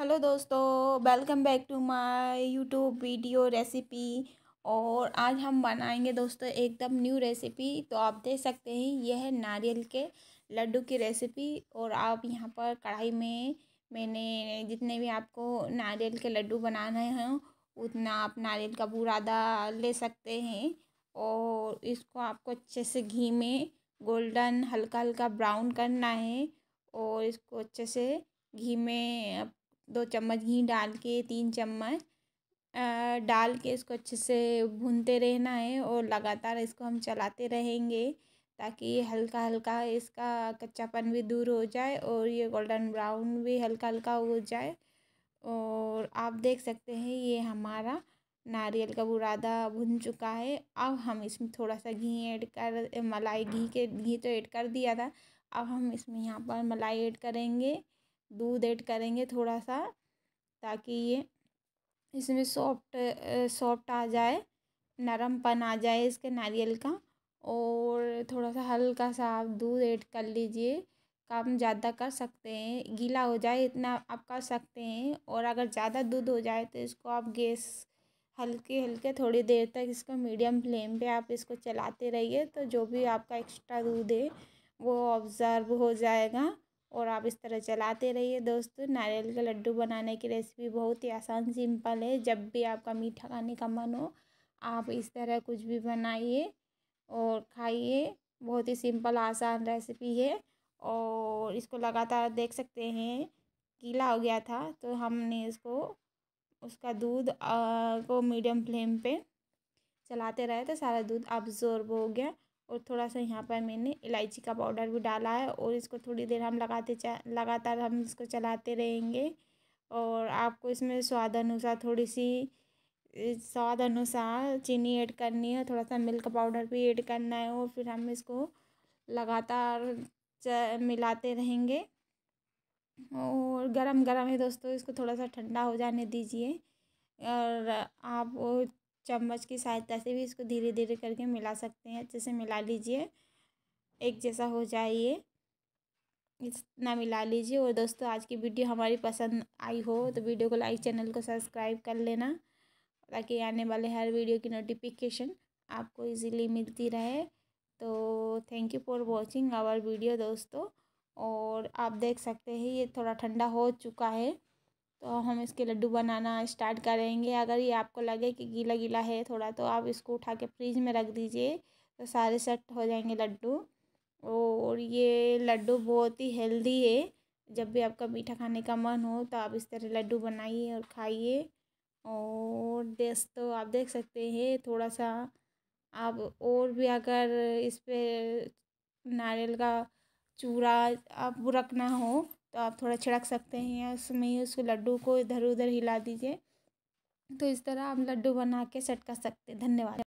hello दोस्तों welcome back to my YouTube video recipe और आज हम बनाएंगे दोस्तों एकदम न्यू रेसिपी तो आप देख सकते हैं यह है नारियल के लड्डू की रेसिपी और आप यहाँ पर कढ़ाई में मैंने जितने भी आपको नारियल के लड्डू बनाने हैं उतना आप नारियल का बुरादा ले सकते हैं और इसको आपको अच्छे से घी में गोल्डन हल्का हल्का ब्राउन करना है और इसको अच्छे से घी में दो चम्मच घी डाल के तीन चम्मच डाल के इसको अच्छे से भूनते रहना है और लगातार इसको हम चलाते रहेंगे ताकि हल्का हल्का इसका कच्चापन भी दूर हो जाए और ये गोल्डन ब्राउन भी हल्का हल्का हो जाए और आप देख सकते हैं ये हमारा नारियल का बुरादा भुन चुका है अब हम इसमें थोड़ा सा घी ऐड कर मलाई घी के घी तो ऐड कर दिया था अब हम इसमें यहाँ पर मलाई ऐड करेंगे दूध ऐड करेंगे थोड़ा सा ताकि ये इसमें सॉफ्ट सॉफ्ट आ जाए नरमपन आ जाए इसके नारियल का और थोड़ा सा हल्का सा आप दूध ऐड कर लीजिए कम ज़्यादा कर सकते हैं गीला हो जाए इतना आप कर सकते हैं और अगर ज़्यादा दूध हो जाए तो इसको आप गैस हल्के हल्के थोड़ी देर तक इसको मीडियम फ्लेम पे आप इसको चलाते रहिए तो जो भी आपका एक्स्ट्रा दूध है वो ऑब्ज़र्व हो जाएगा और आप इस तरह चलाते रहिए दोस्तों नारियल के लड्डू बनाने की रेसिपी बहुत ही आसान सिंपल है जब भी आपका मीठा खाने का मन हो आप इस तरह कुछ भी बनाइए और खाइए बहुत ही सिंपल आसान रेसिपी है और इसको लगातार देख सकते हैं गीला हो गया था तो हमने इसको उसका दूध को मीडियम फ्लेम पे चलाते रहे तो सारा दूध अब्जॉर्ब हो गया और थोड़ा सा यहाँ पर मैंने इलायची का पाउडर भी डाला है और इसको थोड़ी देर हम लगाते लगातार हम इसको चलाते रहेंगे और आपको इसमें स्वाद अनुसार थोड़ी सी स्वाद अनुसार चीनी ऐड करनी है थोड़ा सा मिल्क पाउडर भी ऐड करना है और फिर हम इसको लगातार मिलाते रहेंगे और गरम गरम है दोस्तों इसको थोड़ा सा ठंडा हो जाने दीजिए और आप चम्मच की सहायता से भी इसको धीरे धीरे करके मिला सकते हैं अच्छे से मिला लीजिए एक जैसा हो जाए ये इतना मिला लीजिए और दोस्तों आज की वीडियो हमारी पसंद आई हो तो वीडियो को लाइक चैनल को सब्सक्राइब कर लेना ताकि आने वाले हर वीडियो की नोटिफिकेशन आपको इजीली मिलती रहे तो thank you for watching our video दोस्तों और आप देख सकते हैं ये थोड़ा ठंडा हो चुका है तो हम इसके लड्डू बनाना स्टार्ट करेंगे अगर ये आपको लगे कि गीला गीला है थोड़ा तो आप इसको उठा के फ्रिज में रख दीजिए तो सारे सेट हो जाएंगे लड्डू और ये लड्डू बहुत ही हेल्दी है जब भी आपका मीठा खाने का मन हो तो आप इस तरह लड्डू बनाइए और खाइए और देश तो आप देख सकते हैं थोड़ा सा आप और भी अगर इस पर नारियल का चूरा आप रखना हो तो आप थोड़ा छिड़क सकते हैं या उसमें ही उसको लड्डू को इधर उधर हिला दीजिए तो इस तरह हम लड्डू बना के सेट कर सकते हैं धन्यवाद